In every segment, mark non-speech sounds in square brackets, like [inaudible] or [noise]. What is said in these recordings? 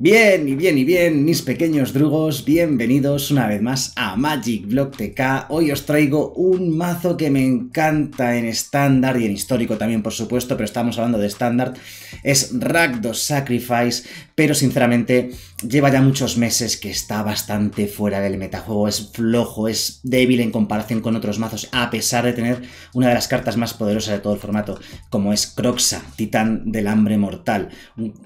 Bien, y bien, y bien, mis pequeños drugos, bienvenidos una vez más a Magic Block TK. Hoy os traigo un mazo que me encanta en estándar y en histórico también, por supuesto, pero estamos hablando de estándar. Es Rakdos Sacrifice, pero sinceramente lleva ya muchos meses que está bastante fuera del metajuego, es flojo, es débil en comparación con otros mazos, a pesar de tener una de las cartas más poderosas de todo el formato, como es Croxa, Titán del Hambre Mortal.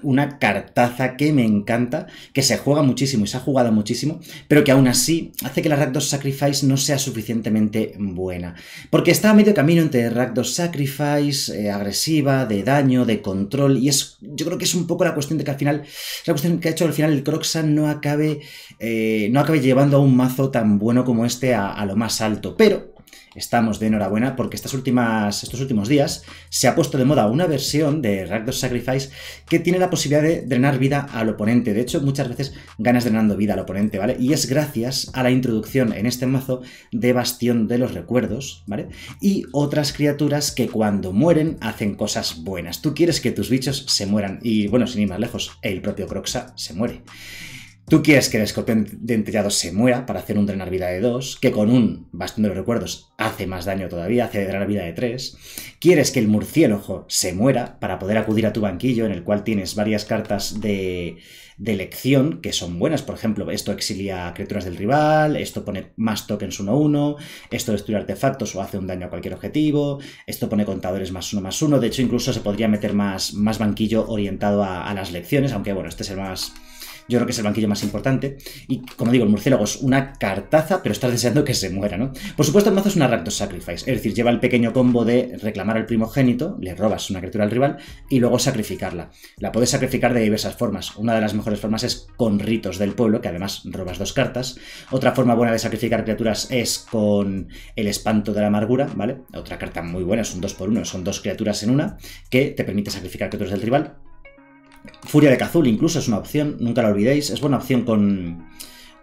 Una cartaza que me encanta, que se juega muchísimo y se ha jugado muchísimo, pero que aún así hace que la Rakdos Sacrifice no sea suficientemente buena. Porque está a medio camino entre Rakdos Sacrifice, eh, agresiva, de daño, de control, y es, yo creo que es un poco la cuestión de que al final, la cuestión que ha hecho al final el Croxan no acabe, eh, no acabe llevando a un mazo tan bueno como este a lo más alto. Pero estamos de enhorabuena porque estos últimos días se ha puesto de moda una versión de Ragdos Sacrifice que tiene la posibilidad de drenar vida al oponente. De hecho, muchas veces ganas drenando vida al oponente, ¿vale? Y es gracias a la introducción en este mazo de Bastión de los Recuerdos, ¿vale? Y otras criaturas que cuando mueren hacen cosas buenas. Tú quieres que tus bichos se mueran y, bueno, sin ir más lejos, el propio Croxa se muere. Tú quieres que el escorpión dentellado se muera para hacer un drenar vida de 2, que con un bastón de los recuerdos hace más daño todavía, hace drenar vida de 3. Quieres que el murciélago se muera para poder acudir a tu banquillo, en el cual tienes varias cartas de, de elección que son buenas. Por ejemplo, esto exilia criaturas del rival, esto pone más tokens 1-1, esto destruye artefactos o hace un daño a cualquier objetivo, esto pone contadores más 1 más 1. De hecho, incluso se podría meter más, más banquillo orientado a, a las lecciones, aunque bueno, este es el más yo creo que es el banquillo más importante. Y como digo, el murciélago es una cartaza, pero estás deseando que se muera, ¿no? Por supuesto, el mazo es una Rakdos Sacrifice. Es decir, lleva el pequeño combo de reclamar al primogénito, le robas una criatura al rival y luego sacrificarla. La puedes sacrificar de diversas formas. Una de las mejores formas es con ritos del pueblo, que además robas dos cartas. Otra forma buena de sacrificar criaturas es con el espanto de la amargura, ¿vale? Otra carta muy buena, es un 2 x 1 son dos criaturas en una, que te permite sacrificar criaturas del rival Furia de Cazul incluso es una opción, nunca la olvidéis. Es buena opción con,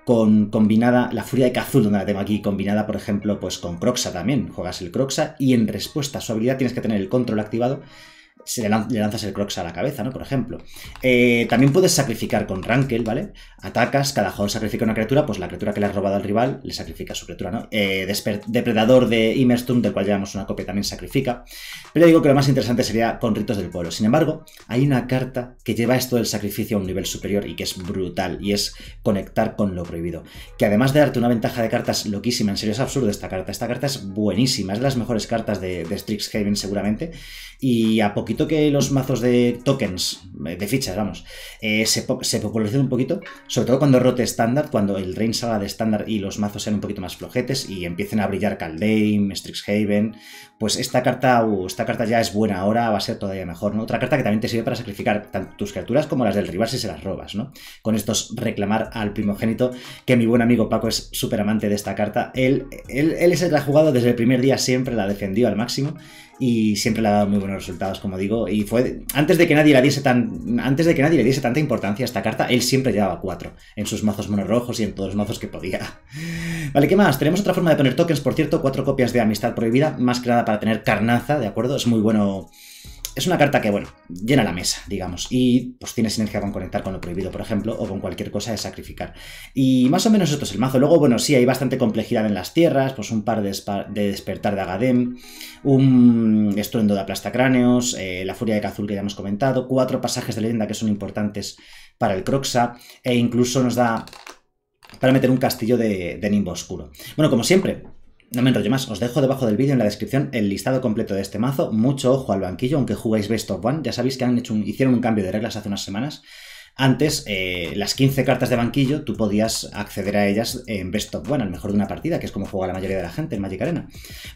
con combinada, la Furia de Cazul, donde la tengo aquí, combinada, por ejemplo, pues con Croxa también. Juegas el Croxa y en respuesta a su habilidad tienes que tener el control activado se le, lanzas el Crocs a la cabeza, ¿no? Por ejemplo. Eh, también puedes sacrificar con Rankel, ¿vale? Atacas, cada jugador sacrifica una criatura, pues la criatura que le has robado al rival le sacrifica su criatura, ¿no? Eh, depredador de Immerstum, del cual llevamos una copia, también sacrifica. Pero digo que lo más interesante sería con Ritos del Pueblo. Sin embargo, hay una carta que lleva esto del sacrificio a un nivel superior y que es brutal, y es conectar con lo prohibido. Que además de darte una ventaja de cartas loquísima, en serio es absurdo esta carta. Esta carta es buenísima, es de las mejores cartas de, Strixhaven seguramente, y a que los mazos de tokens, eh, de fichas, vamos, eh, se, un poquito, sobre todo cuando rote estándar, cuando el Rain salga de estándar y los mazos sean un poquito más flojetes y empiecen a brillar Caldeim, Strixhaven, pues esta carta, uh, esta carta ya es buena ahora, va a ser todavía mejor, ¿no? Otra carta que también te sirve para sacrificar tanto tus criaturas como las del rival si se las robas, ¿no? Con estos reclamar al primogénito, que mi buen amigo Paco es súper amante de esta carta, él, él, él es el que la ha jugado desde el primer día siempre, la defendió al máximo y siempre le ha dado muy buenos resultados, como digo. Y fue antes de que nadie le diese tan antes de que nadie le diese tanta importancia a esta carta, él siempre llevaba cuatro en sus mazos monorrojos y en todos los mazos que podía. [laughs] Vale, ¿qué más? Tenemos otra forma de poner tokens, por cierto, cuatro copias de amistad prohibida, más que nada para tener carnaza, ¿de acuerdo? Es muy bueno es una carta que, bueno, llena la mesa, digamos, y pues tiene sinergia con conectar con lo prohibido, por ejemplo, o con cualquier cosa de sacrificar. Y más o menos esto es el mazo. Luego, bueno, sí, hay bastante complejidad en las tierras, pues un par de, despertar de Agadem, un estruendo de aplastacráneos, eh, la furia de Cazul que ya hemos comentado, cuatro pasajes de leyenda que son importantes para el Croxa, e incluso nos da para meter un castillo de, de nimbo oscuro. Bueno, como siempre, no me enrollo más, os dejo debajo del vídeo en la descripción el listado completo de este mazo. Mucho ojo al banquillo, aunque jugáis Best of One. Ya sabéis que han hecho hicieron un cambio de reglas hace unas semanas antes, eh, las 15 cartas de banquillo, tú podías acceder a ellas en Best of One, al mejor de una partida, que es como juega la mayoría de la gente en Magic Arena.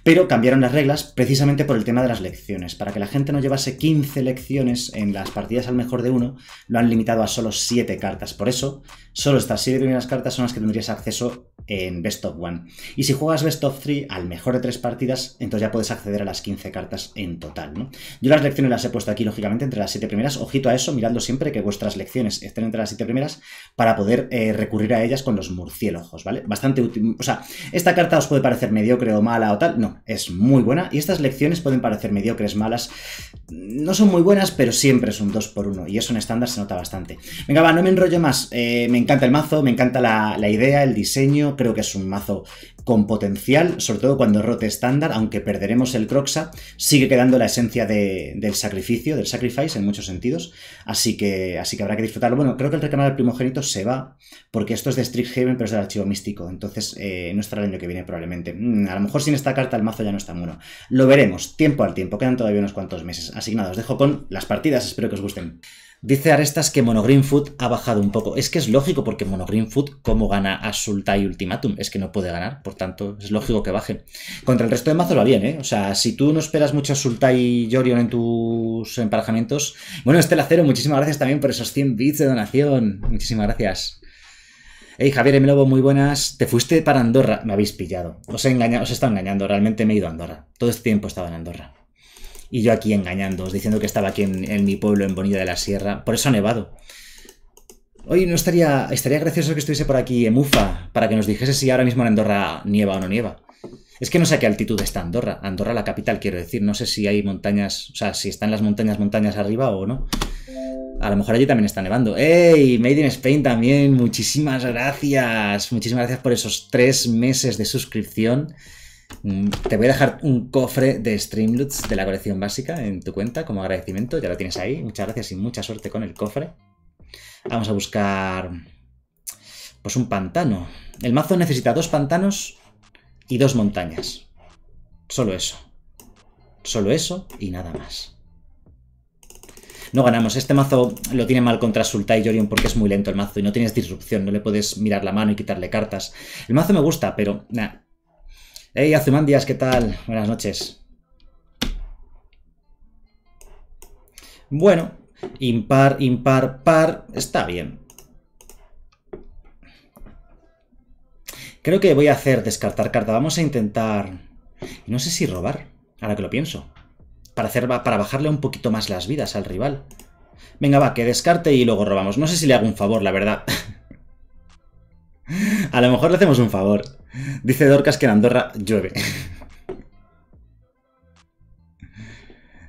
Pero cambiaron las reglas precisamente por el tema de las lecciones. Para que la gente no llevase 15 lecciones en las partidas al mejor de uno, lo han limitado a solo 7 cartas. Por eso, solo estas 7 primeras cartas son las que tendrías acceso en Best of One. Y si juegas Best of 3 al mejor de 3 partidas, entonces ya puedes acceder a las 15 cartas en total. ¿no? Yo las lecciones las he puesto aquí, lógicamente, entre las 7 primeras. Ojito a eso, mirando siempre que vuestras lecciones están estén entre las siete primeras para poder eh, recurrir a ellas con los murciélagos, ¿vale? Bastante útil. O sea, esta carta os puede parecer mediocre o mala o tal. No, es muy buena. Y estas lecciones pueden parecer mediocres, malas. No son muy buenas, pero siempre es un 2 por 1 Y eso en estándar se nota bastante. Venga, va, no me enrollo más. Eh, me encanta el mazo, me encanta la idea, el diseño. Creo que es un mazo con potencial, sobre todo cuando rote estándar, aunque perderemos el Croxa, sigue quedando la esencia del sacrificio, del sacrifice en muchos sentidos, así que, así que habrá que disfrutarlo. Bueno, creo que el reclamar del primogénito se va, porque esto es de Heaven, pero es del archivo místico, entonces eh, no estará el año que viene probablemente. Mm, a lo mejor sin esta carta el mazo ya no está bueno. Lo veremos, tiempo al tiempo, quedan todavía unos cuantos meses. asignados os dejo con las partidas, espero que os gusten. Dice Arestas que Mono Food ha bajado un poco. Es que es lógico, porque Mono Green Food, ¿cómo gana a Sultai Ultimatum? Es que no puede ganar, por tanto, es lógico que baje. Contra el resto de mazo va bien, ¿eh? O sea, si tú no esperas mucho a Sultai Jorion en tus emparejamientos. Bueno, Estela acero muchísimas gracias también por esos 100 bits de donación. Muchísimas gracias. Hey, Javier M. muy buenas. Te fuiste para Andorra. Me habéis pillado. Os he engañado, os he estado engañando. Realmente me he ido a Andorra. Todo este tiempo estaba en Andorra. Y yo aquí engañándos, diciendo que estaba aquí en, mi pueblo, en Bonilla de la Sierra. Por eso ha nevado. Hoy no estaría, estaría gracioso que estuviese por aquí en Ufa, para que nos dijese si ahora mismo en Andorra nieva o no nieva. Es que no sé a qué altitud está Andorra. Andorra la capital, quiero decir. No sé si hay montañas, o sea, si están las montañas, montañas arriba o no. A lo mejor allí también está nevando. ¡Ey! Made in Spain también. Muchísimas gracias. Muchísimas gracias por esos tres meses de suscripción. Mm, te voy a dejar un cofre de Streamloots de la colección básica en tu cuenta como agradecimiento. Ya lo tienes ahí. Muchas gracias y mucha suerte con el cofre. Vamos a buscar... Pues un pantano. El mazo necesita dos pantanos y dos montañas. Solo eso. Solo eso y nada más. No ganamos. Este mazo lo tiene mal contra Sultai y porque es muy lento el mazo y no tienes disrupción. No le puedes mirar la mano y quitarle cartas. El mazo me gusta, pero Hey, Azumandias, ¿qué tal? Buenas noches. Bueno, impar, impar, par, está bien. Creo que voy a hacer descartar carta. Vamos a intentar... No sé si robar, ahora que lo pienso. Para, hacer, para bajarle un poquito más las vidas al rival. Venga, va, que descarte y luego robamos. No sé si le hago un favor, la verdad. [laughs] A lo mejor le hacemos un favor. Dice Dorcas que en Andorra llueve.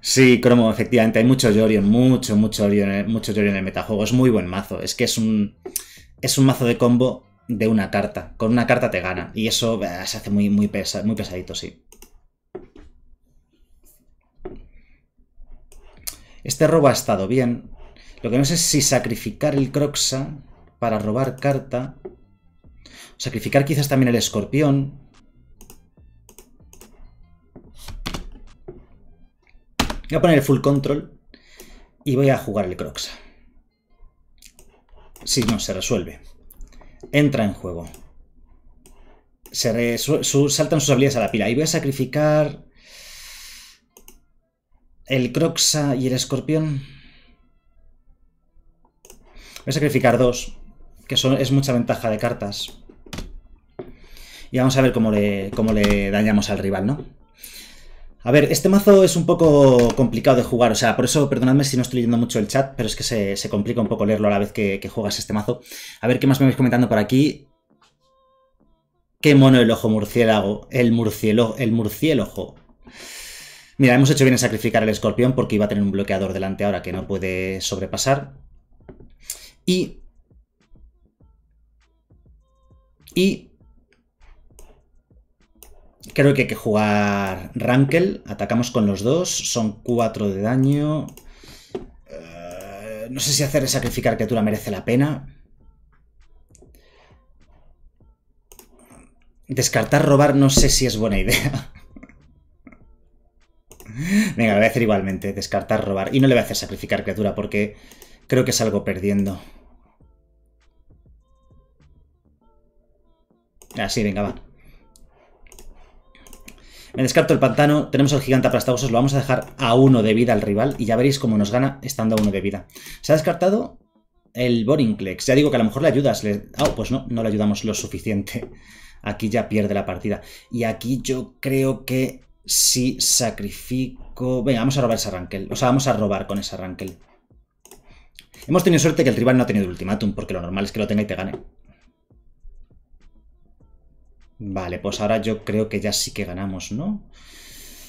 Sí, Cromo, efectivamente, hay mucho Yorion, mucho, mucho Yorion, mucho en el metajuego. Es muy buen mazo. Es que es un, es un mazo de combo de una carta. Con una carta te gana. Y eso eh, se hace muy, muy, muy pesadito, sí. Este robo ha estado bien. Lo que no sé es si sacrificar el Croxa para robar carta Sacrificar quizás también el escorpión. Voy a poner el full control y voy a jugar el Croxa. Si no, se resuelve. Entra en juego. Se saltan sus habilidades a la pila. Y voy a sacrificar el Croxa y el escorpión. Voy a sacrificar dos, que son, es mucha ventaja de cartas. Y vamos a ver cómo le, cómo le dañamos al rival, ¿no? A ver, este mazo es un poco complicado de jugar, o sea, por eso perdonadme si no estoy leyendo mucho el chat, pero es que se, complica un poco leerlo a la vez que, juegas este mazo. A ver qué más me vais comentando por aquí. Qué mono el ojo murciélago, el murciélago, el murciélago. Mira, hemos hecho bien en sacrificar al escorpión porque iba a tener un bloqueador delante ahora que no puede sobrepasar. Y... Y Creo que hay que jugar rankle Atacamos con los dos. Son cuatro de daño. Eh, no sé si hacer sacrificar criatura merece la pena. Descartar robar no sé si es buena idea. [laughs] Venga, lo voy a hacer igualmente. Descartar robar. Y no le voy a hacer sacrificar criatura porque creo que salgo perdiendo. Ah, sí, venga, va. Me descarto el pantano. Tenemos al gigante os Lo vamos a dejar a uno de vida al rival. Y ya veréis cómo nos gana estando a uno de vida. Se ha descartado el Borinclex. Ya digo que a lo mejor le ayudas. Le... Ah, pues no, no le ayudamos lo suficiente. [laughs] Aquí ya pierde la partida. Y aquí yo creo que si sacrifico... Venga, vamos a robar ese Rankel. O sea, vamos a robar con ese Rankel. Hemos tenido suerte que el rival no ha tenido ultimátum, porque lo normal es que lo tenga y te gane. Vale, pues ahora yo creo que ya sí que ganamos, ¿no?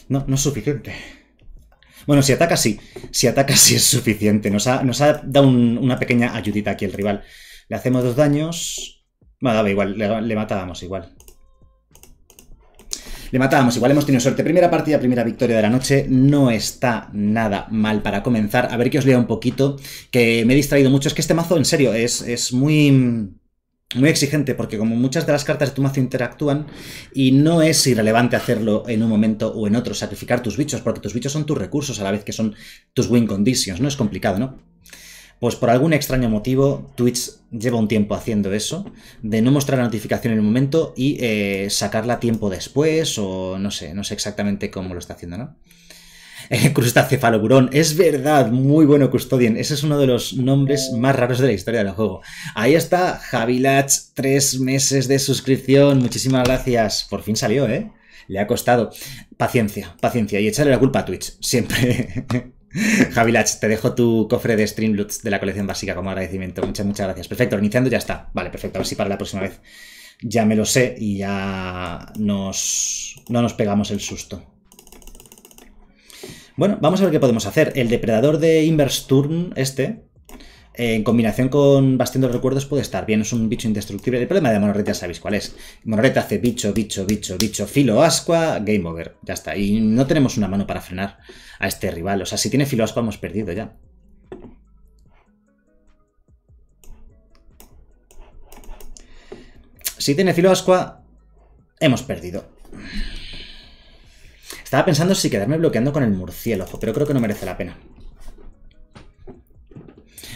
No, no es suficiente. Bueno, si ataca sí. Si ataca sí es suficiente. Nos ha, nos ha dado una pequeña ayudita aquí el rival. Le hacemos dos daños. Bueno, daba igual, le, matábamos igual. Le matábamos, igual hemos tenido suerte. Primera partida, primera victoria de la noche. No está nada mal para comenzar. A ver que os leo un poquito, que me he distraído mucho. Es que este mazo, en serio, es, es muy muy exigente porque como muchas de las cartas de tu mazo interactúan y no es irrelevante hacerlo en un momento o en otro, sacrificar tus bichos, porque tus bichos son tus recursos a la vez que son tus win conditions, ¿no? Es complicado, ¿no? Pues por algún extraño motivo, Twitch lleva un tiempo haciendo eso, de no mostrar la notificación en el momento y eh, sacarla tiempo después o no sé, no sé exactamente cómo lo está haciendo, ¿no? eh, [laughs] crustacefaloburón. Es verdad, muy bueno Custodian. Ese es uno de los nombres más raros de la historia del juego. Ahí está, Javilach, tres meses de suscripción. Muchísimas gracias. Por fin salió, ¿eh? Le ha costado. Paciencia, paciencia. Y echarle la culpa a Twitch. Siempre. [laughs] Javilach, te dejo tu cofre de Streamloots de la colección básica como agradecimiento. Muchas, muchas gracias. Perfecto, iniciando ya está. Vale, perfecto. A ver si para la próxima vez ya me lo sé y ya nos, no nos pegamos el susto. Bueno, vamos a ver qué podemos hacer. El depredador de Inverse Turn este, en combinación con Bastión de Recuerdos puede estar bien, es un bicho indestructible. El problema de ya sabéis cuál es. Monoreta hace bicho, bicho, bicho, bicho, filo, asqua, game over, ya está. Y no tenemos una mano para frenar a este rival, o sea, si tiene filo asqua hemos perdido ya. Si tiene filo asqua hemos perdido. Estaba pensando si quedarme bloqueando con el murciélago, pero creo que no merece la pena.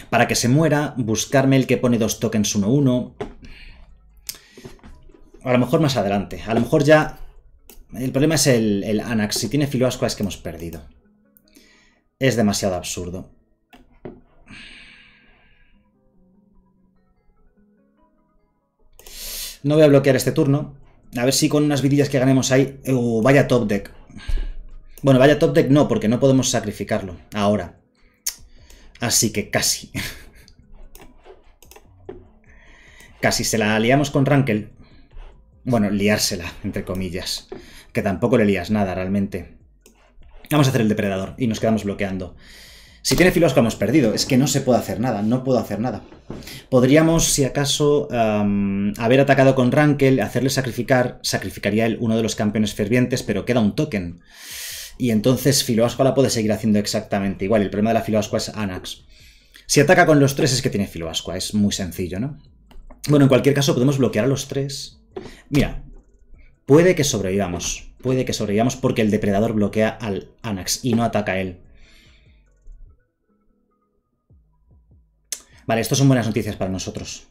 Para que se muera, buscarme el que pone dos tokens 1-1. A lo mejor más adelante. A lo mejor ya... El problema es el, Anax. Si tiene filoasco es que hemos perdido. Es demasiado absurdo. No voy a bloquear este turno. A ver si con unas vidillas que ganemos ahí... o uh, vaya top deck. Bueno, vaya top deck no, porque no podemos sacrificarlo ahora. Así que casi. casi se la liamos con Rankel. Bueno, liársela, entre comillas. Que tampoco le lías nada realmente. Vamos a hacer el depredador y nos quedamos bloqueando. Si tiene filos hemos perdido, es que no se puede hacer nada, no puedo hacer nada. Podríamos, si acaso, haber atacado con Rankel, hacerle sacrificar, sacrificaría él uno de los campeones fervientes, pero queda un token. Y entonces filoascua la puede seguir haciendo exactamente igual. El problema de la Filoasqua es Anax. Si ataca con los tres es que tiene Filoasqua, es muy sencillo, ¿no? Bueno, en cualquier caso podemos bloquear a los tres. Mira, puede que sobrevivamos, puede que sobrevivamos porque el depredador bloquea al Anax y no ataca a él. Vale, esto son buenas noticias para nosotros.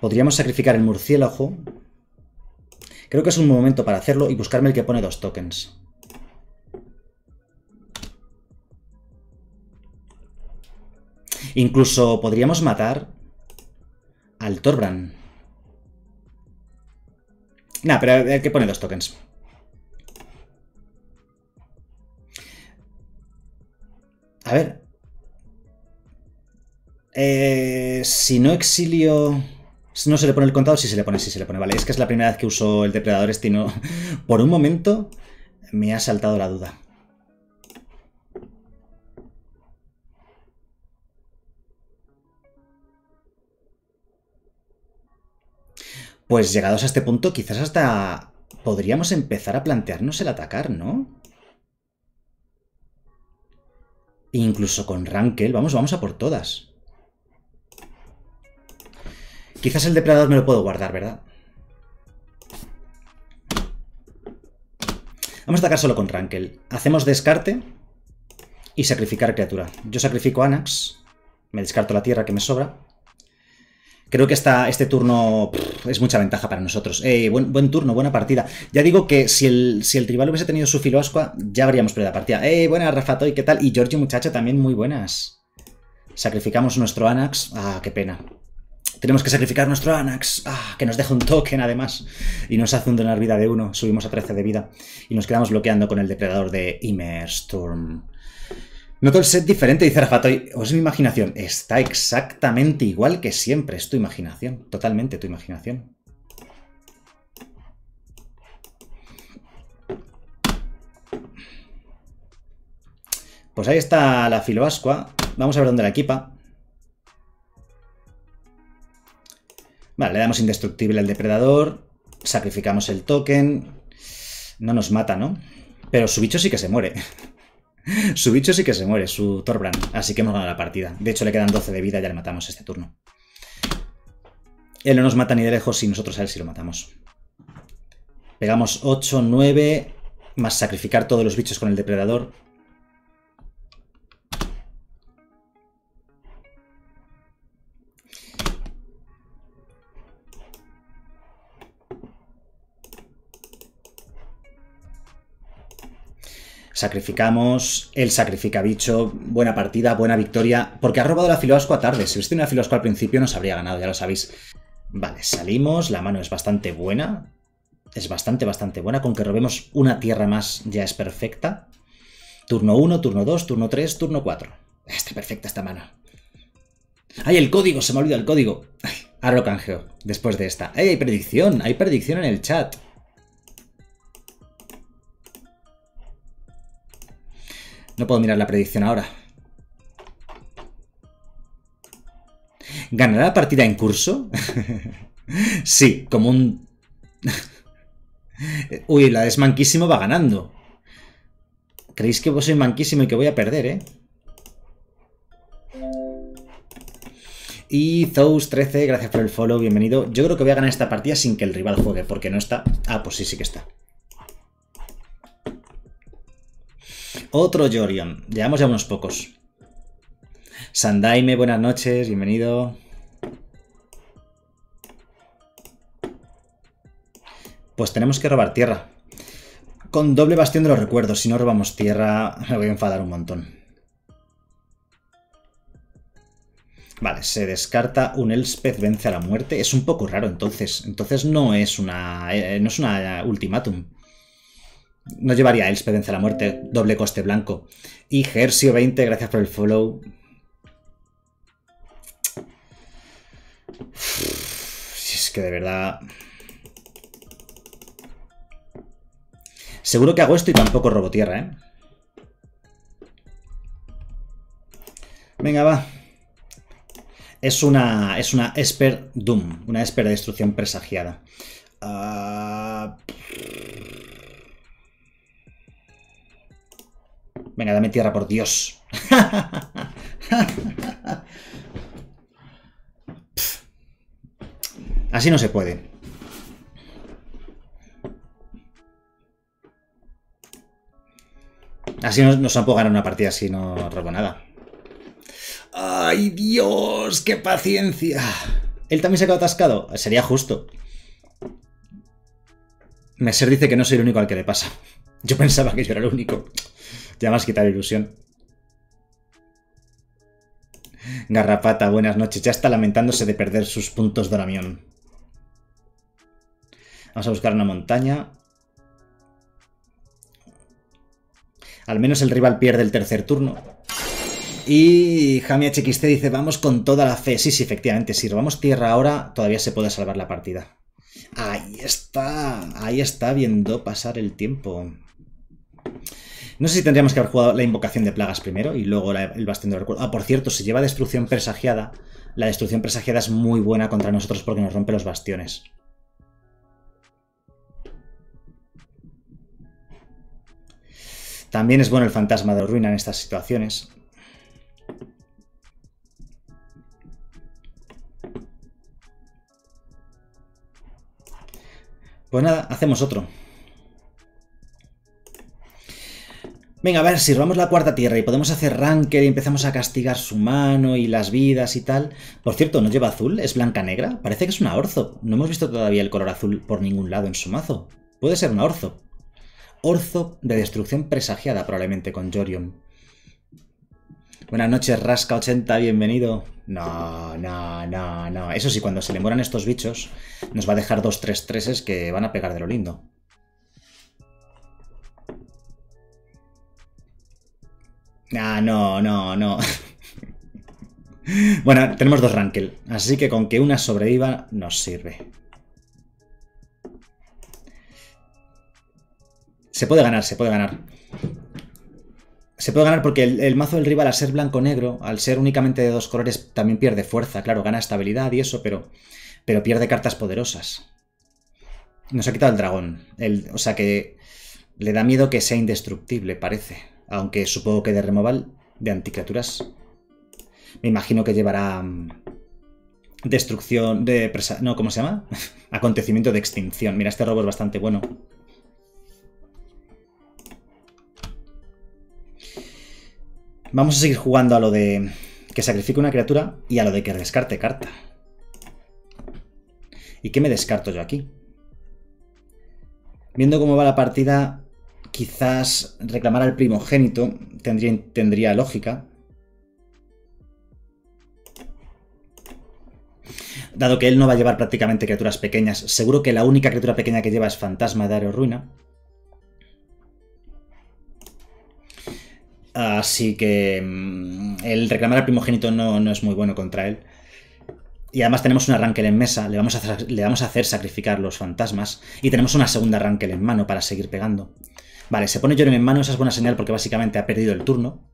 Podríamos sacrificar el murciélago. Creo que es un momento para hacerlo y buscarme el que pone dos tokens. Incluso podríamos matar al Torbran. Nah, pero el que pone dos tokens. A ver, eh, si no exilio... No se le pone el contado, si se le pone, si se le pone. Vale, es que es la primera vez que uso el depredador estino. [laughs] Por un momento me ha saltado la duda. Pues llegados a este punto, quizás hasta podríamos empezar a plantearnos el atacar, ¿no? Incluso con Rankel, vamos, vamos a por todas. Quizás el depredador me lo puedo guardar, ¿verdad? Vamos a atacar solo con Rankel. Hacemos descarte y sacrificar criatura. Yo sacrifico Anax. Me descarto la tierra que me sobra. Creo que este turno es mucha ventaja para nosotros. Eh, buen, turno, buena partida. Ya digo que si el, si el rival hubiese tenido su asqua, ya habríamos perdido la partida. Eh, buena Rafa Toy, ¿qué tal? Y Giorgio, muchacho, también muy buenas. Sacrificamos nuestro Anax. Ah, qué pena. Tenemos que sacrificar nuestro Anax, ah, que nos deja un token además, y nos hace un donar vida de uno. subimos a 13 de vida, y nos quedamos bloqueando con el depredador de Immersturm. Noto el set diferente, dice Rafatoy. O es mi imaginación. Está exactamente igual que siempre. Es tu imaginación. Totalmente tu imaginación. Pues ahí está la filoascua. Vamos a ver dónde la equipa. Vale, le damos indestructible al depredador, sacrificamos el token. No nos mata, ¿no? Pero su bicho sí que se muere. [laughs] su bicho sí que se muere, su Torbran. Así que hemos ganado la partida. De hecho, le quedan 12 de vida, ya le matamos este turno. Él no nos mata ni de lejos y nosotros a él sí lo matamos. Pegamos 8, 9, más sacrificar todos los bichos con el depredador. Sacrificamos sacrifica bicho, buena partida, buena victoria, porque ha robado la a tarde. Si hubiese tenido una filoascua al principio nos habría ganado, ya lo sabéis. Vale, salimos, la mano es bastante buena. Es bastante, bastante buena. Con que robemos una tierra más ya es perfecta. Turno 1, turno 2, turno 3, turno 4. Está perfecta esta mano. ¡Ay, el código! Se me ha olvidado el código. Ay, ahora lo canjeo después de esta. ¡Ay, hay predicción! Hay predicción en el chat. No puedo mirar la predicción ahora. ¿Ganará la partida en curso? [laughs] sí, como un... [laughs] Uy, la es manquísimo va ganando. Creéis que vos soy manquísimo y que voy a perder, ¿eh? Y Zeus13, gracias por el follow, bienvenido. Yo creo que voy a ganar esta partida sin que el rival juegue, porque no está... Ah, pues sí, sí que está. Otro Jorion. Llevamos ya unos pocos. Sandaime, buenas noches, bienvenido. Pues tenemos que robar tierra. Con doble bastión de los recuerdos. Si no robamos tierra, me voy a enfadar un montón. Vale, se descarta un Elspeth vence a la muerte. Es un poco raro entonces. Entonces no es una. Eh, no es una ultimátum. No llevaría a Elspeth la muerte, doble coste blanco. Y Gersio 20, gracias por el follow. Si es que de verdad... Seguro que hago esto y tampoco robo tierra, ¿eh? Venga, va. Es una, es una Esper Doom, una espera de destrucción presagiada. Ah, Venga, dame tierra, por Dios. [laughs] Así no se puede. Así no, se puede ganar una partida así no robo nada. ¡Ay, Dios! ¡Qué paciencia! Él también se ha quedado atascado. Sería justo. Meser dice que no soy el único al que le pasa. Yo pensaba que yo era el único. Ya me has quitado ilusión. Garrapata, buenas noches. Ya está lamentándose de perder sus puntos de Doramión. Vamos a buscar una montaña. Al menos el rival pierde el tercer turno. Y Jamia XT dice, vamos con toda la fe. Sí, sí, efectivamente, si robamos tierra ahora, todavía se puede salvar la partida. Ahí está, ahí está viendo pasar el tiempo. No sé si tendríamos que haber jugado la invocación de plagas primero y luego el bastión de recuerdo. Ah, por cierto, si lleva destrucción presagiada. La destrucción presagiada es muy buena contra nosotros porque nos rompe los bastiones. También es bueno el fantasma de ruina en estas situaciones. Pues nada, hacemos otro. Venga, a ver, si robamos la cuarta tierra y podemos hacer ranker y empezamos a castigar su mano y las vidas y tal. Por cierto, no lleva azul, es blanca negra. Parece que es una orzo. No hemos visto todavía el color azul por ningún lado en su mazo. Puede ser una orzo. Orzo de destrucción presagiada probablemente con Jorion. Buenas noches, Rasca80, bienvenido. No, no, no, no. Eso sí, cuando se le mueran estos bichos, nos va a dejar dos tres 3 que van a pegar de lo lindo. Ah, no, no, no. [laughs] bueno, tenemos dos Rankel, así que con que una sobreviva nos sirve. Se puede ganar, se puede ganar. Se puede ganar porque el, mazo del rival, al ser blanco-negro, al ser únicamente de dos colores, también pierde fuerza. Claro, gana estabilidad y eso, pero, pero pierde cartas poderosas. Nos ha quitado el dragón. El, o sea que le da miedo que sea indestructible, parece. Aunque supongo que de removal de anticriaturas. Me imagino que llevará mm, destrucción de... Presa no, ¿cómo se llama? [laughs] Acontecimiento de extinción. Mira, este robo es bastante bueno. Vamos a seguir jugando a lo de que sacrifique una criatura y a lo de que descarte carta. ¿Y qué me descarto yo aquí? Viendo cómo va la partida, quizás reclamar al primogénito tendría, lógica. Dado que él no va a llevar prácticamente criaturas pequeñas, seguro que la única criatura pequeña que lleva es Fantasma de Aero Ruina. Así que mm, el reclamar al primogénito no, no, es muy bueno contra él. Y además tenemos un arranque en mesa, le vamos, a hacer, le vamos, a hacer, sacrificar los fantasmas. Y tenemos una segunda arranque en mano para seguir pegando. Vale, se pone yo en mano, esa es buena señal porque básicamente ha perdido el turno.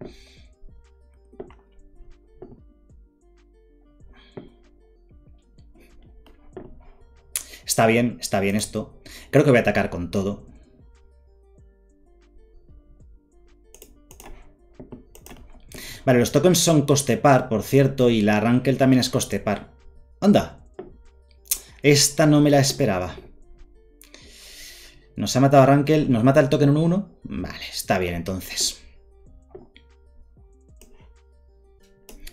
Está bien, está bien esto. Creo que voy a atacar con todo. Vale, los tokens son coste par, por cierto, y la Rankel también es coste par. ¡Anda! Esta no me la esperaba. Nos ha matado a Rankel. Nos mata el token 1 1. Vale, está bien entonces.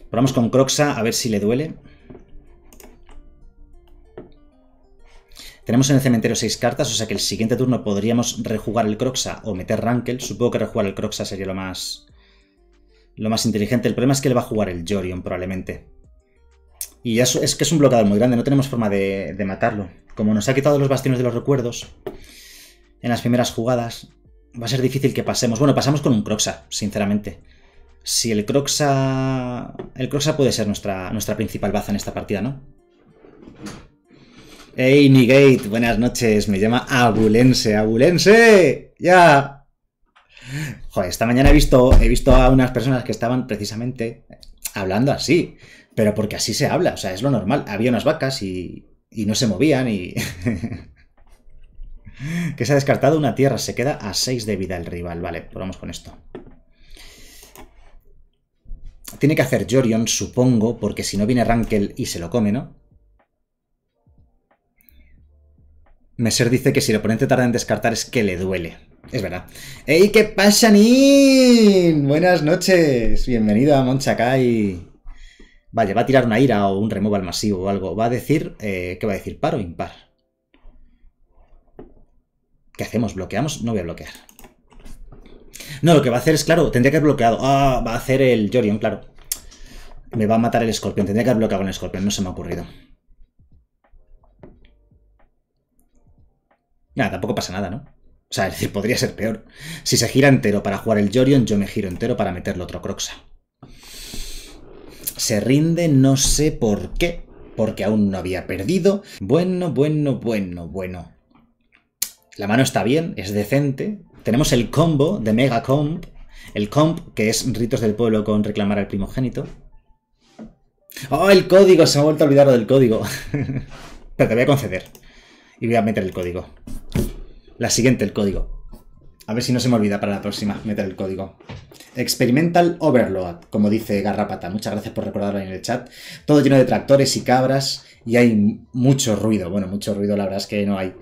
Probamos con Croxa a ver si le duele. Tenemos en el cementerio 6 cartas, o sea que el siguiente turno podríamos rejugar el Croxa o meter Rankel. Supongo que rejugar el Croxa sería lo más, lo más inteligente. El problema es que le va a jugar el Jorion probablemente. Y es, es que es un bloqueador muy grande, no tenemos forma de, de matarlo. Como nos ha quitado los bastiones de los recuerdos, en las primeras jugadas, va a ser difícil que pasemos. Bueno, pasamos con un Croxa, sinceramente. Si el Croxa... El Croxa puede ser nuestra, nuestra principal baza en esta partida, ¿no? Ey, Nigate, buenas noches. Me llama Abulense, Abulense. Ya. Joder, esta mañana he visto, he visto a unas personas que estaban precisamente hablando así. Pero porque así se habla, o sea, es lo normal. Había unas vacas y, y no se movían y... [laughs] que se ha descartado una tierra. Se queda a 6 de vida el rival. Vale, probamos pues con esto. Tiene que hacer Jorion, supongo, porque si no viene Rankel y se lo come, ¿no? Meser dice que si el oponente tarda en descartar es que le duele. Es verdad. ¡Ey, qué pasa, Nin! Buenas noches. Bienvenido a Monchakai. Vale, va a tirar una ira o un removal masivo o algo. Va a decir... Eh, ¿Qué va a decir? ¿Par o impar? ¿Qué hacemos? ¿Bloqueamos? No voy a bloquear. No, lo que va a hacer es, claro, tendría que haber bloqueado. Ah, va a hacer el Jorion, claro. Me va a matar el escorpión. Tendría que haber bloqueado con el escorpión. No se me ha ocurrido. Nada, tampoco pasa nada, ¿no? O sea, decir, podría ser peor. Si se gira entero para jugar el Jorion, yo me giro entero para meterle otro Croxa. Se rinde, no sé por qué, porque aún no había perdido. Bueno, bueno, bueno, bueno. La mano está bien, es decente. Tenemos el combo de Mega Comp. El comp, que es ritos del pueblo con reclamar al primogénito. ¡Oh, el código! Se me ha vuelto a olvidar lo del código. [laughs] Pero te voy a conceder. Y voy a meter el código. La siguiente, el código. A ver si no se me olvida para la próxima meter el código. Experimental Overload, como dice Garrapata. Muchas gracias por recordarlo en el chat. Todo lleno de tractores y cabras y hay mucho ruido. Bueno, mucho ruido la verdad es que no hay.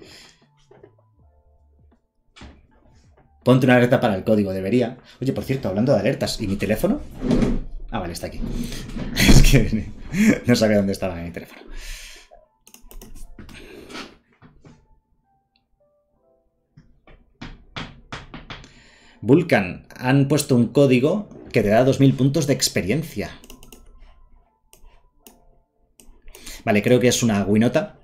Ponte una alerta para el código, debería. Oye, por cierto, hablando de alertas, ¿y mi teléfono? Ah, vale, está aquí. [laughs] es que no sabía dónde estaba mi teléfono. Vulcan, han puesto un código que te da 2000 puntos de experiencia. Vale, creo que es una Winota,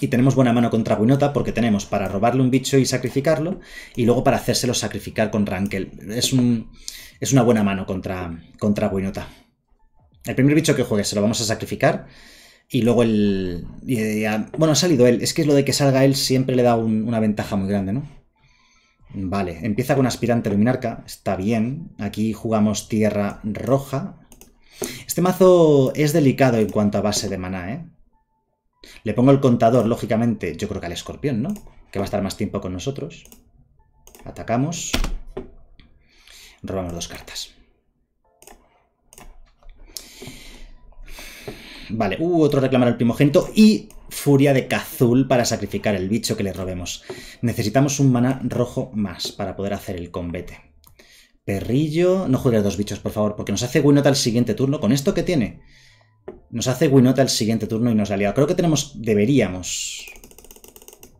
y tenemos buena mano contra Buinota, porque tenemos para robarle un bicho y sacrificarlo y luego para hacérselo sacrificar con Rankel. Es, es una buena mano contra, contra El primer bicho que juegue se lo vamos a sacrificar y luego el... bueno, ha salido él. Es que es lo de que salga él siempre le da una ventaja muy grande, ¿no? Vale, empieza con aspirante luminarca, está bien. Aquí jugamos tierra roja. Este mazo es delicado en cuanto a base de maná, ¿eh? Le pongo el contador, lógicamente, yo creo que al escorpión, ¿no? Que va a estar más tiempo con nosotros. Atacamos. Robamos dos cartas. Vale, uh, otro reclamar al primogénito y furia de Cazul para sacrificar el bicho que le robemos. Necesitamos un maná rojo más para poder hacer el combate. Perrillo, no a dos bichos, por favor, porque nos hace Winota el siguiente turno. ¿Con esto que tiene? Nos hace Winota el siguiente turno y nos ha liado. Creo que tenemos... Deberíamos...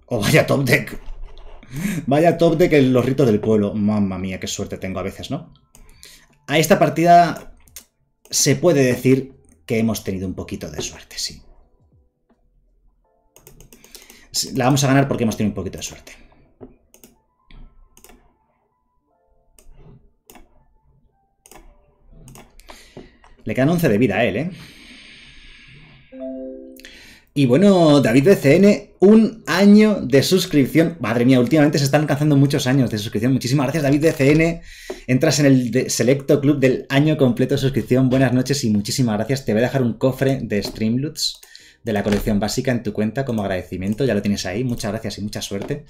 O vaya top deck! Vaya top deck en los ritos del pueblo. Mamma mía, qué suerte tengo a veces, ¿no? A esta partida se puede decir que hemos tenido un poquito de suerte, sí. La vamos a ganar porque hemos tenido un poquito de suerte. Le quedan 11 de vida a él, ¿eh? Y bueno, David BCN, un año de suscripción. Madre mía, últimamente se están alcanzando muchos años de suscripción. Muchísimas gracias, David BCN. Entras en el selecto club del año completo de suscripción. Buenas noches y muchísimas gracias. Te voy a dejar un cofre de Streamloots de la colección básica en tu cuenta como agradecimiento. Ya lo tienes ahí. Muchas gracias y mucha suerte.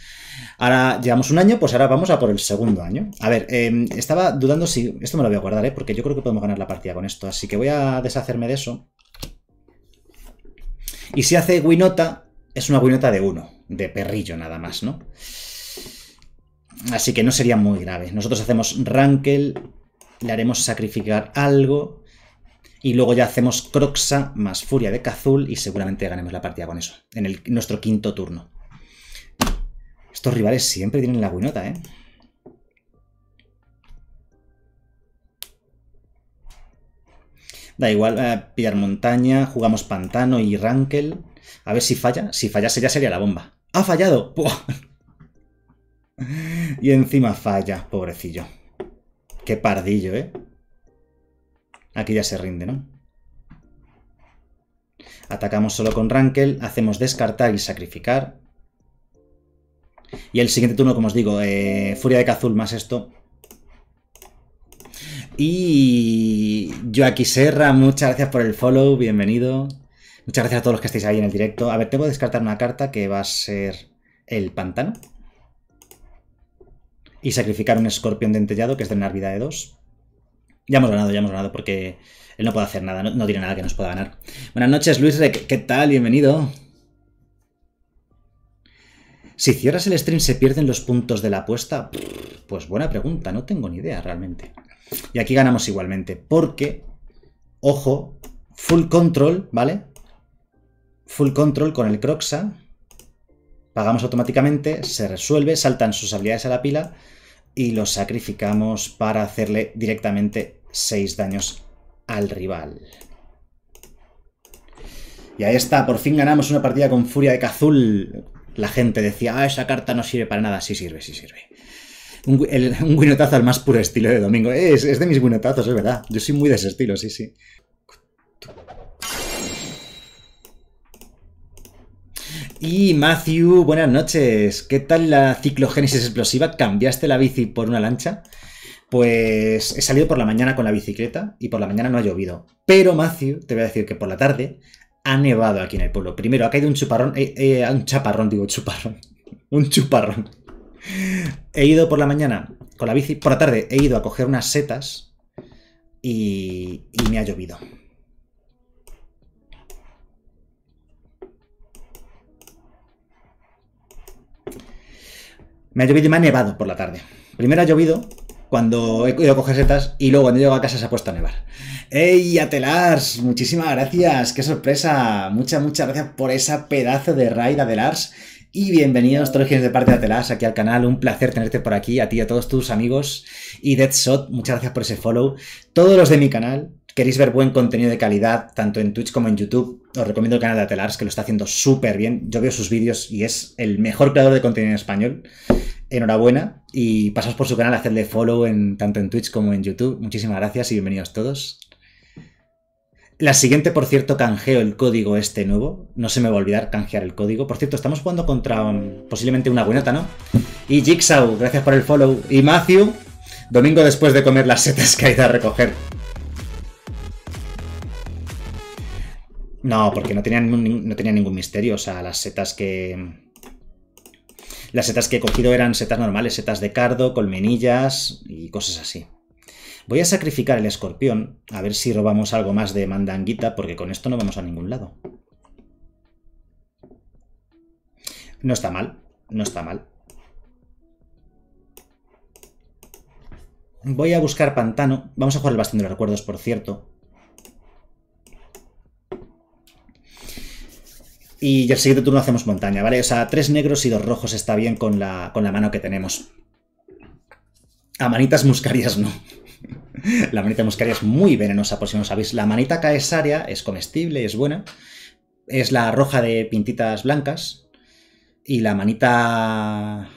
Ahora llevamos un año, pues ahora vamos a por el segundo año. A ver, eh, estaba dudando si... Esto me lo voy a guardar, ¿eh? porque yo creo que podemos ganar la partida con esto. Así que voy a deshacerme de eso. Y si hace guinota, es una guinota de uno, de perrillo nada más, ¿no? Así que no sería muy grave. Nosotros hacemos Rankel, le haremos sacrificar algo y luego ya hacemos Croxa más Furia de Cazul y seguramente ganemos la partida con eso, en nuestro quinto turno. Estos rivales siempre tienen la guinota, ¿eh? Da igual, eh, pillar montaña, jugamos pantano y rankel. A ver si falla. Si fallase ya sería la bomba. ¡Ha fallado! [laughs] Y encima falla, pobrecillo. Qué pardillo, ¿eh? Aquí ya se rinde, ¿no? Atacamos solo con Rankel, hacemos descartar y sacrificar. Y el siguiente turno, como os digo, eh, Furia de Cazul más esto, y aquí Serra, muchas gracias por el follow, bienvenido. Muchas gracias a todos los que estáis ahí en el directo. A ver, tengo que descartar una carta que va a ser el pantano. Y sacrificar un escorpión dentellado, que es de una vida de dos. Ya hemos ganado, ya hemos ganado, porque él no puede hacer nada, no, tiene nada que nos pueda ganar. Buenas noches, Luis, qué tal? Bienvenido. Si cierras el stream, ¿se pierden los puntos de la apuesta? Pues buena pregunta, no tengo ni idea realmente. Y aquí ganamos igualmente, porque, ojo, full control, ¿vale? Full control con el Croxa, pagamos automáticamente, se resuelve, saltan sus habilidades a la pila y lo sacrificamos para hacerle directamente 6 daños al rival. Y ahí está, por fin ganamos una partida con Furia de Cazul. La gente decía, ah, esa carta no sirve para nada. Sí sirve, sí sirve un, guinotazo al más puro estilo de Domingo. Es, de mis guinotazos, es verdad. Yo soy muy de ese estilo, sí, sí. Y Matthew, buenas noches. ¿Qué tal la ciclogénesis explosiva? ¿Cambiaste la bici por una lancha? Pues he salido por la mañana con la bicicleta y por la mañana no ha llovido. Pero Matthew, te voy a decir que por la tarde ha nevado aquí en el pueblo. Primero ha caído un chuparrón, eh, eh un chaparrón, digo chuparrón, [laughs] un chuparrón he ido por la mañana con la bici, por la tarde he ido a coger unas setas y, me ha llovido. Me ha llovido y me ha nevado por la tarde. Primero ha llovido cuando he ido a coger setas y luego cuando llego a casa se ha puesto a nevar. ¡Ey, Atelars! Muchísimas gracias, qué sorpresa. Muchas, muchas gracias por esa pedazo de raid, Lars y bienvenidos todos los que de parte de Atelars aquí al canal. Un placer tenerte por aquí, a ti y a todos tus amigos. Y Deadshot, muchas gracias por ese follow. Todos los de mi canal, queréis ver buen contenido de calidad, tanto en Twitch como en YouTube, os recomiendo el canal de Atelars, que lo está haciendo súper bien. Yo veo sus vídeos y es el mejor creador de contenido en español. Enhorabuena y pasaos por su canal, hacerle follow en, tanto en Twitch como en YouTube. Muchísimas gracias y bienvenidos todos. La siguiente, por cierto, canjeo el código este nuevo. No se me va a olvidar canjear el código. Por cierto, estamos jugando contra um, posiblemente una buenota, ¿no? Y Jigsaw, gracias por el follow. Y Matthew, domingo después de comer las setas que ha ido a recoger. No, porque no tenía ningún misterio. O sea, las setas que... Um, las setas que he cogido eran setas normales, setas de cardo, colmenillas y cosas así. Voy a sacrificar el escorpión, a ver si robamos algo más de mandanguita, porque con esto no vamos a ningún lado. No está mal, no está mal. Voy a buscar pantano. Vamos a jugar el bastión de los recuerdos, por cierto. Y el siguiente turno hacemos montaña, ¿vale? O sea, tres negros y dos rojos está bien con la, con la mano que tenemos. A manitas muscarias no. [laughs] la manita muscaria es muy venenosa, por si no sabéis. La manita caesaria es comestible, es buena. Es la roja de pintitas blancas. Y la manita...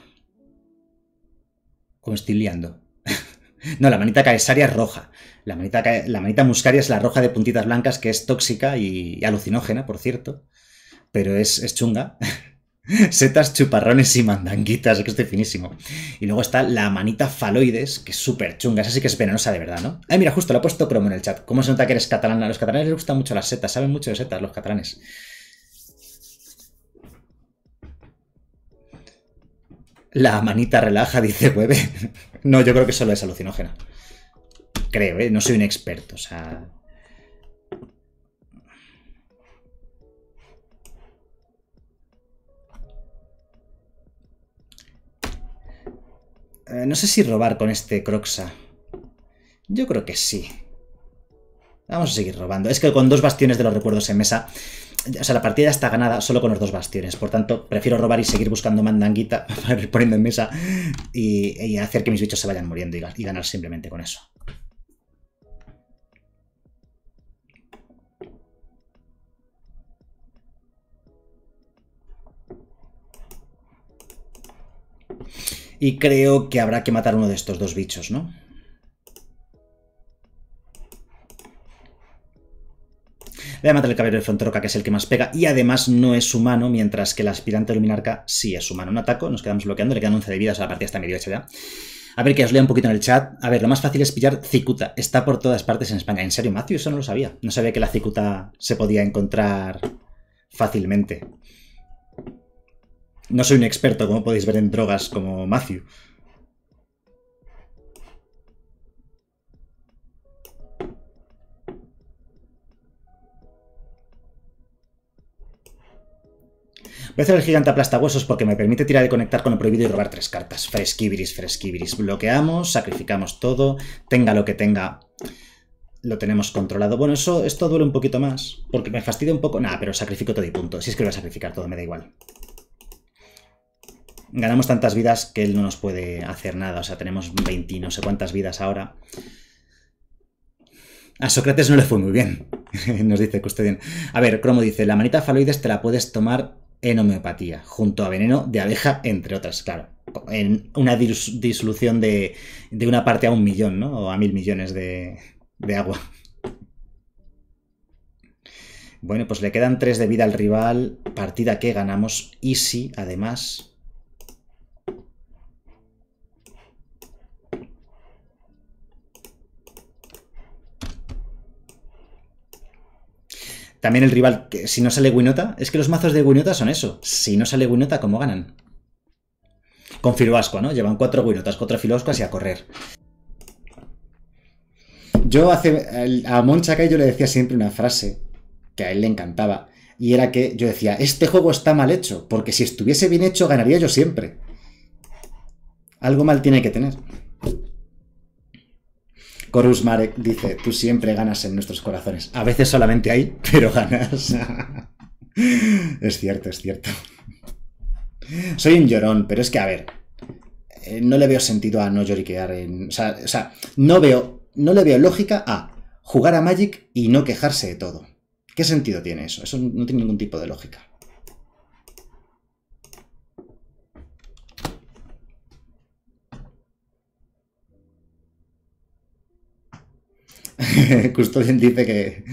¿Cómo estoy liando? [laughs] no, la manita caesaria es roja. La manita, la muscaria es la roja de puntitas blancas que es tóxica y, alucinógena, por cierto. Pero es, es chunga. [laughs] [laughs] Setas, chuparrones y mandanguitas, que estoy finísimo. Y luego está la manita faloides, que es súper chunga, esa que es venenosa de verdad, ¿no? Ay, mira, justo lo he puesto promo en el chat. ¿Cómo se nota que eres catalana? A los catalanes les gustan mucho las setas, saben mucho de setas los catalanes. La manita relaja, [laughs] dice Webe. no, yo creo que solo es alucinógena. Creo, ¿eh? No soy un experto, o sea... Eh, no sé si robar con este Croxa. Yo creo que sí. Vamos a seguir robando. Es que con dos bastiones de los recuerdos en mesa... O sea, la partida está ganada solo con los dos bastiones. Por tanto, prefiero robar y seguir buscando mandanguita [laughs] para poniendo en mesa y, hacer que mis bichos se vayan muriendo y, y ganar simplemente con eso. Y creo que habrá que matar uno de estos dos bichos, ¿no? Voy a matar el caballero de Fronteroca, que es el que más pega, y además no es humano, mientras que el aspirante luminarca sí es humano. Un ataco, nos quedamos bloqueando, le quedan 11 de vida, la partida está medio hecha ya. A ver, que os lea un poquito en el chat. A ver, lo más fácil es pillar cicuta. Está por todas partes en España. ¿En serio, Matthew? Eso no lo sabía. No sabía que la cicuta se podía encontrar fácilmente. No soy un experto, como podéis ver, en drogas como Matthew. Voy a hacer el gigante aplasta huesos porque me permite tirar y conectar con lo prohibido y robar tres cartas. Fresquibiris, fresquibiris. Bloqueamos, sacrificamos todo. Tenga lo que tenga. Lo tenemos controlado. Bueno, eso esto duele un poquito más. Porque me fastidia un poco. Nah, pero sacrifico todo y punto. Si es que lo voy a sacrificar todo, me da igual ganamos tantas vidas que él no nos puede hacer nada. O sea, tenemos 20 no sé cuántas vidas ahora. A Sócrates no le fue muy bien, [laughs] nos dice que Custodian. A ver, Cromo dice, la manita faloides te la puedes tomar en homeopatía, junto a veneno de abeja, entre otras, claro. En una disolución de, una parte a un millón, ¿no? O a mil millones de, de agua. Bueno, pues le quedan tres de vida al rival, partida que ganamos, easy, además. También el rival, que si no sale Guinota es que los mazos de Guinota son eso. Si no sale Guinota ¿cómo ganan? Con asco ¿no? Llevan cuatro Guinotas, cuatro Filoscos y a correr. Yo hace. A que yo le decía siempre una frase que a él le encantaba. Y era que yo decía, este juego está mal hecho, porque si estuviese bien hecho ganaría yo siempre. Algo mal tiene que tener. Corus Marek dice, tú siempre ganas en nuestros corazones. A veces solamente hay, [laughs] pero ganas. es cierto, es cierto. Soy un llorón, pero es que, a ver, eh, no le veo sentido a no lloriquear. En, o, sea, no, veo, no le veo lógica a jugar a Magic y no quejarse de todo. ¿Qué sentido tiene eso? Eso no tiene ningún tipo de lógica. [laughs] Custodian dice que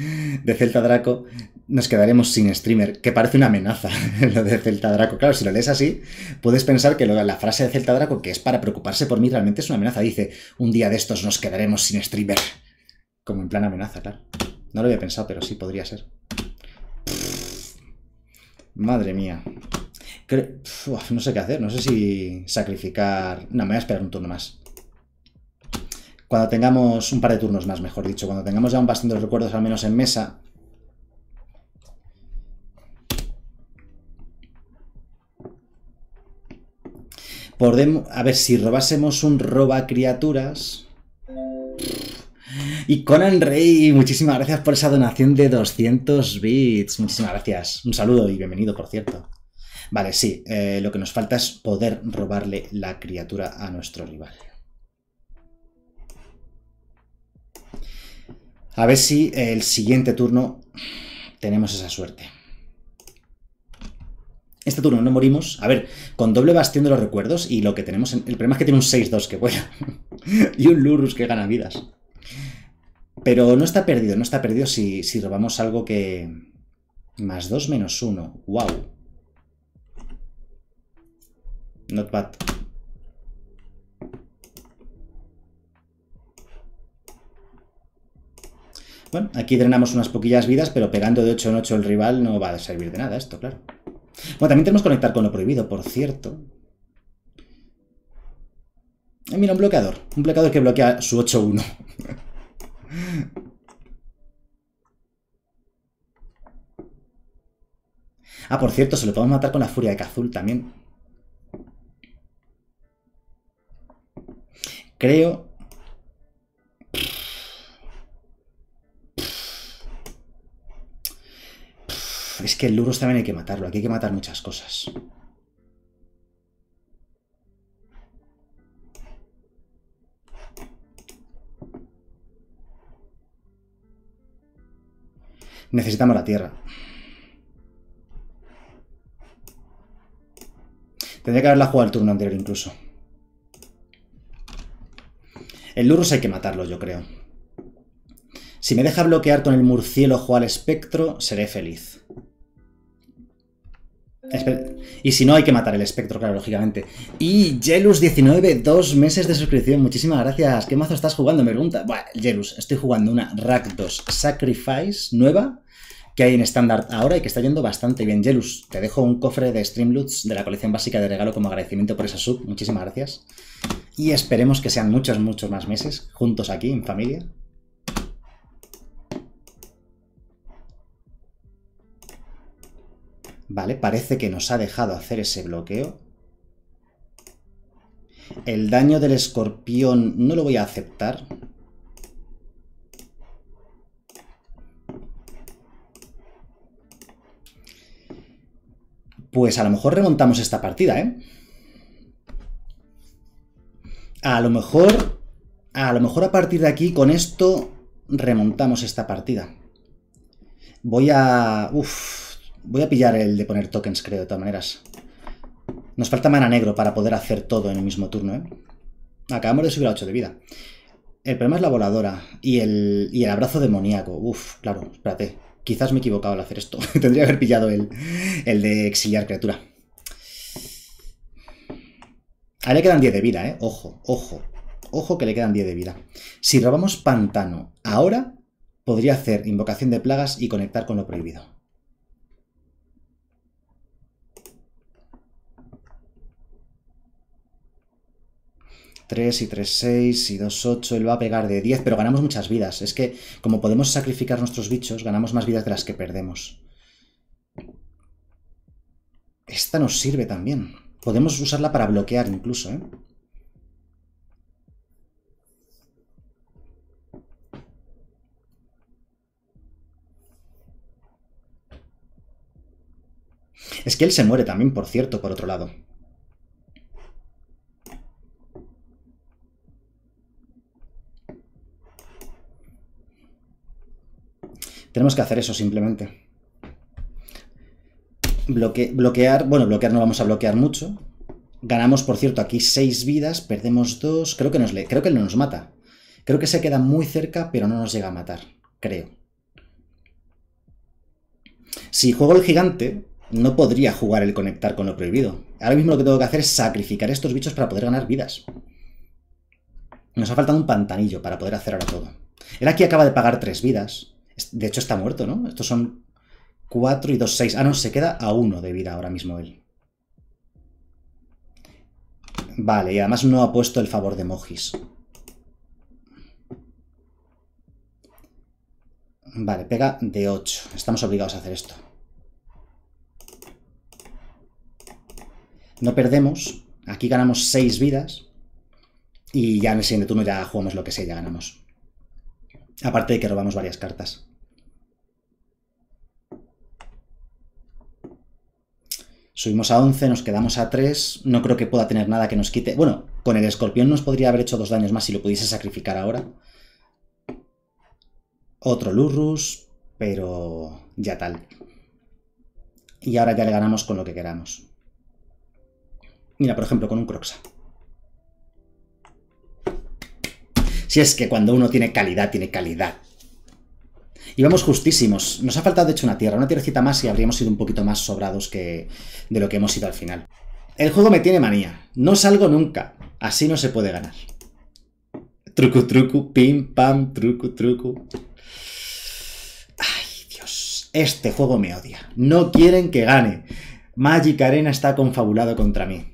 de Celta Draco nos quedaremos sin streamer, que parece una amenaza [laughs] lo de Celta Draco. Claro, si lo lees así, puedes pensar que la frase de Celta Draco, que es para preocuparse por mí, realmente es una amenaza. Dice, un día de estos nos quedaremos sin streamer. Como en plan amenaza, claro. No lo había pensado, pero sí podría ser. madre mía. no sé qué hacer, no sé si sacrificar... No, me voy a esperar un turno más cuando tengamos un par de turnos más, mejor dicho, cuando tengamos ya un de recuerdos al menos en mesa. Podemos, a ver, si robásemos un roba criaturas... Y Conan Rey, muchísimas gracias por esa donación de 200 bits. Muchísimas gracias. Un saludo y bienvenido, por cierto. Vale, sí, eh, lo que nos falta es poder robarle la criatura a nuestro rival. A ver si el siguiente turno tenemos esa suerte. Este turno no morimos. A ver, con doble bastión de los recuerdos y lo que tenemos... El problema es que tiene un 6-2 que vuela. [laughs] y un Lurus que gana vidas. Pero no está perdido, no está perdido si, si robamos algo que... Más 2 menos 1. Wow. Not bad. Bueno, aquí drenamos unas poquillas vidas, pero pegando de 8 en 8 el rival no va a servir de nada esto, claro. Bueno, también tenemos que conectar con lo prohibido, por cierto. Eh, mira, un bloqueador. Un bloqueador que bloquea su 8-1. [laughs] ah, por cierto, se lo podemos matar con la furia de Cazul también. Creo es que el Lurus también hay que matarlo, aquí hay que matar muchas cosas. Necesitamos la tierra. Tendría que haberla jugado el turno anterior incluso. El Lurus hay que matarlo, yo creo. Si me deja bloquear con el murciélago al espectro, seré feliz. Y si no, hay que matar el espectro, claro, lógicamente. Y Jelus19, dos meses de suscripción. Muchísimas gracias. ¿Qué mazo estás jugando? Me pregunta. Bueno, Jelus, estoy jugando una Rakdos Sacrifice nueva que hay en estándar ahora y que está yendo bastante bien. Jelus, te dejo un cofre de Streamloots de la colección básica de regalo como agradecimiento por esa sub. Muchísimas gracias. Y esperemos que sean muchos, muchos más meses juntos aquí en familia. Vale, parece que nos ha dejado hacer ese bloqueo. El daño del escorpión no lo voy a aceptar. Pues a lo mejor remontamos esta partida, ¿eh? A lo mejor... A lo mejor a partir de aquí, con esto, remontamos esta partida. Voy a... Uf, Voy a pillar el de poner tokens, creo, de todas maneras. Nos falta mana negro para poder hacer todo en el mismo turno, ¿eh? Acabamos de subir a 8 de vida. El problema es la voladora y el, y el abrazo demoníaco. Uf, claro, espérate. Quizás me he equivocado al hacer esto. [laughs] Tendría que haber pillado el, el de exiliar criatura. Ahí le quedan 10 de vida, ¿eh? Ojo, ojo. Ojo que le quedan 10 de vida. Si robamos pantano ahora, podría hacer invocación de plagas y conectar con lo prohibido. 3 y 3, 6 y 2, 8. Él va a pegar de 10, pero ganamos muchas vidas. Es que, como podemos sacrificar nuestros bichos, ganamos más vidas de las que perdemos. Esta nos sirve también. Podemos usarla para bloquear incluso, ¿eh? Es que él se muere también, por cierto, por otro lado. Tenemos que hacer eso simplemente. bloquear, bueno, bloquear no vamos a bloquear mucho. Ganamos, por cierto, aquí 6 vidas, perdemos 2. Creo que, nos, creo que no nos mata. Creo que se queda muy cerca, pero no nos llega a matar. Creo. Si juego el gigante, no podría jugar el conectar con lo prohibido. Ahora mismo lo que tengo que hacer es sacrificar estos bichos para poder ganar vidas. Nos ha faltado un pantanillo para poder hacer ahora todo. El aquí acaba de pagar tres vidas. De hecho, está muerto, ¿no? Estos son 4 y 2, 6. Ah, no, se queda a 1 de vida ahora mismo él. Vale, y además no ha puesto el favor de Mojis. Vale, pega de 8. Estamos obligados a hacer esto. No perdemos. Aquí ganamos 6 vidas. Y ya en el siguiente turno ya jugamos lo que sea, ya ganamos. Aparte de que robamos varias cartas. Subimos a 11, nos quedamos a 3. No creo que pueda tener nada que nos quite. Bueno, con el escorpión nos podría haber hecho dos daños más si lo pudiese sacrificar ahora. Otro Lurrus, pero ya tal. Y ahora ya le ganamos con lo que queramos. Mira, por ejemplo, con un Croxa. Si es que cuando uno tiene calidad, tiene calidad. Íbamos justísimos. Nos ha faltado, de hecho, una tierra, una tierrecita más y habríamos sido un poquito más sobrados que de lo que hemos sido al final. El juego me tiene manía. No salgo nunca. Así no se puede ganar. Truco, truco, pim, pam, truco, truco. Ay, Dios. Este juego me odia. No quieren que gane. Magic Arena está confabulado contra mí.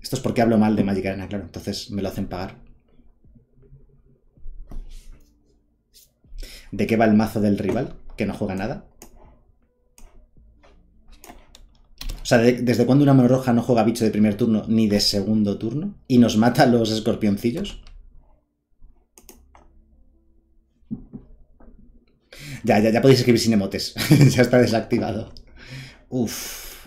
Esto es porque hablo mal de Magic Arena, claro. Entonces me lo hacen pagar. de qué va el mazo del rival, que no juega nada. O sea, ¿desde cuándo una mano roja no juega bicho de primer turno ni de segundo turno? ¿Y nos mata a los escorpioncillos? Ya, ya, ya podéis escribir sin emotes. [laughs] ya está desactivado. Uf.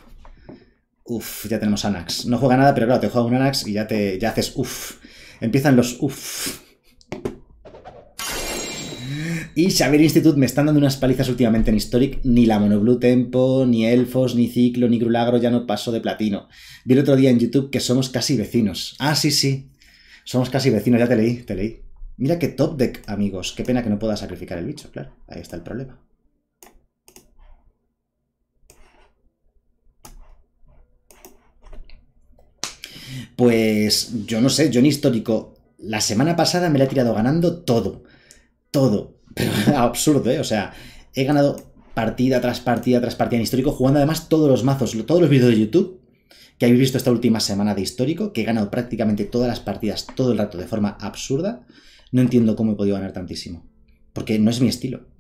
Uf, ya tenemos Anax. No juega nada, pero claro, te juega un Anax y ya te ya haces uf. Empiezan los uf. Y Xavier Institute me están dando unas palizas últimamente en Historic. Ni la Monoblue Tempo, ni Elfos, ni Ciclo, ni Grulagro ya no paso de platino. Vi el otro día en YouTube que somos casi vecinos. Ah, sí, sí. Somos casi vecinos, ya te leí, te leí. Mira qué top deck, amigos. Qué pena que no pueda sacrificar el bicho, claro. Ahí está el problema. Pues yo no sé, yo en histórico, la semana pasada me la he tirado ganando todo. Todo pero [laughs] absurdo, ¿eh? O sea, he ganado partida tras partida tras partida en histórico, jugando además todos los mazos, todos los vídeos de YouTube que habéis visto esta última semana de histórico, que he ganado prácticamente todas las partidas todo el rato de forma absurda. No entiendo cómo he podido ganar tantísimo, porque no es mi estilo. [laughs]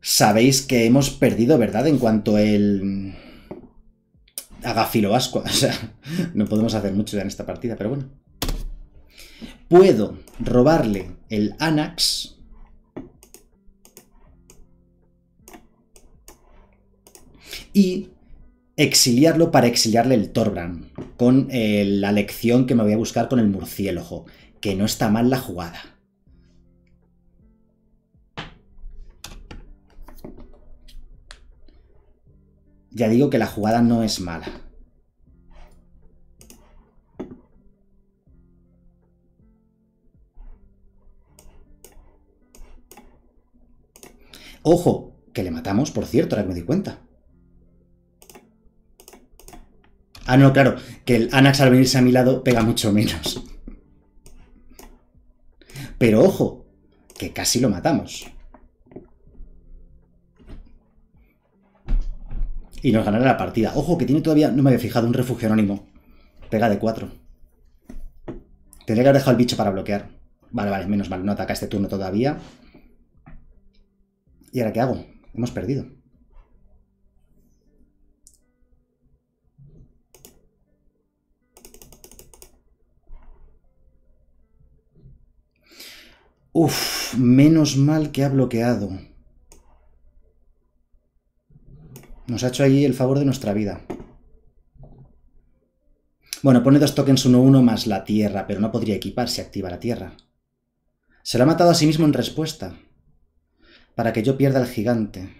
Sabéis que hemos perdido, ¿verdad? En cuanto el haga filo [laughs] O sea, no podemos hacer mucho ya en esta partida, pero bueno. Puedo robarle el Anax. Y exiliarlo para exiliarle el Torbran. Con eh, la lección que me voy a buscar con el murciélago. Que no está mal la jugada. Ya digo que la jugada no es mala. Ojo, que le matamos, por cierto, ahora que me di cuenta. Ah, no, claro, que el Anax al venirse a mi lado pega mucho menos. Pero ojo, que casi lo matamos. y nos ganará la partida. Ojo, que tiene todavía, no me había fijado, un refugio anónimo. Pega de 4. Tendría que haber dejado el bicho para bloquear. Vale, vale, menos mal, no ataca este turno todavía. ¿Y ahora qué hago? Hemos perdido. Uf, menos mal que ha bloqueado. Nos ha hecho ahí el favor de nuestra vida. Bueno, pone dos tokens uno 1 más la tierra, pero no podría equipar si activa la tierra. Se lo ha matado a sí mismo en respuesta. Para que yo pierda al gigante.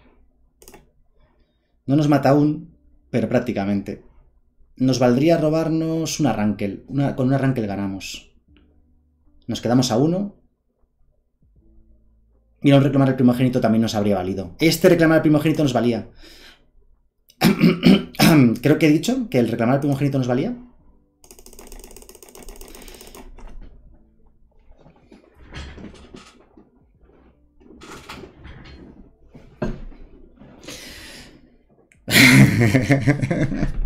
No nos mata aún, pero prácticamente. Nos valdría robarnos un arranque. Una, con un arranque ganamos. Nos quedamos a uno. Y no reclamar el primogénito también nos habría valido. Este reclamar el primogénito nos valía. [clears throat] creo que he dicho que el reclamar un primogénito nos valía. [laughs]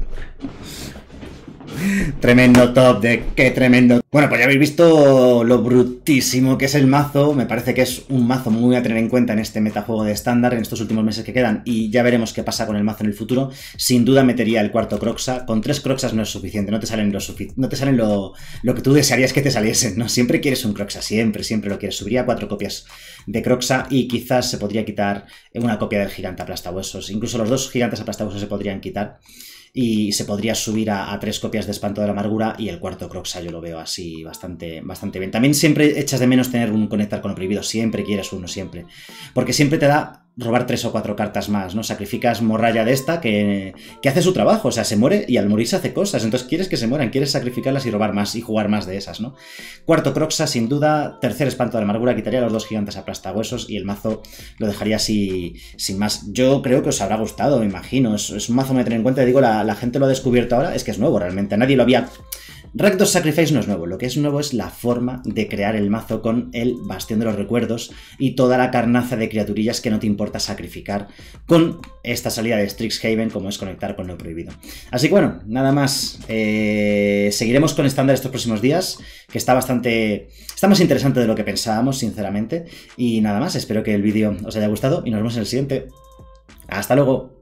Tremendo top de qué tremendo. Bueno, pues ya habéis visto lo brutísimo que es el mazo. Me parece que es un mazo muy a tener en cuenta en este metajuego de estándar en estos últimos meses que quedan. Y ya veremos qué pasa con el mazo en el futuro. Sin duda metería el cuarto Croxa. Con tres Croxas no es suficiente. No te salen, lo, no te salen lo, que tú desearías que te saliesen. ¿no? Siempre quieres un Croxa. Siempre, siempre lo quieres. Subiría cuatro copias de Croxa y quizás se podría quitar una copia del gigante huesos. Incluso los dos gigantes huesos se podrían quitar y se podría subir a, tres copias de Espanto de la Amargura y el cuarto Croxa yo lo veo así bastante, bastante bien. También siempre echas de menos tener un conectar con lo prohibido, siempre quieres uno, siempre, porque siempre te da robar tres o cuatro cartas más, ¿no? Sacrificas morralla de esta que, que hace su trabajo, o sea, se muere y al se hace cosas, entonces quieres que se mueran, quieres sacrificarlas y robar más y jugar más de esas, ¿no? Cuarto Croxa, sin duda, tercer espanto de amargura, quitaría a los dos gigantes aplastahuesos y el mazo lo dejaría así, sin más. Yo creo que os habrá gustado, me imagino, es, un mazo me en cuenta, digo, la, la gente lo ha descubierto ahora, es que es nuevo realmente, nadie lo había Rakdos Sacrifice no es nuevo, lo que es nuevo es la forma de crear el mazo con el Bastión de los Recuerdos y toda la carnaza de criaturillas que no te importa sacrificar con esta salida de Strixhaven como es conectar con lo prohibido. Así que bueno, nada más. Eh, seguiremos con estándar estos próximos días, que está bastante... está más interesante de lo que pensábamos, sinceramente. Y nada más, espero que el vídeo os haya gustado y nos vemos en el siguiente. ¡Hasta luego!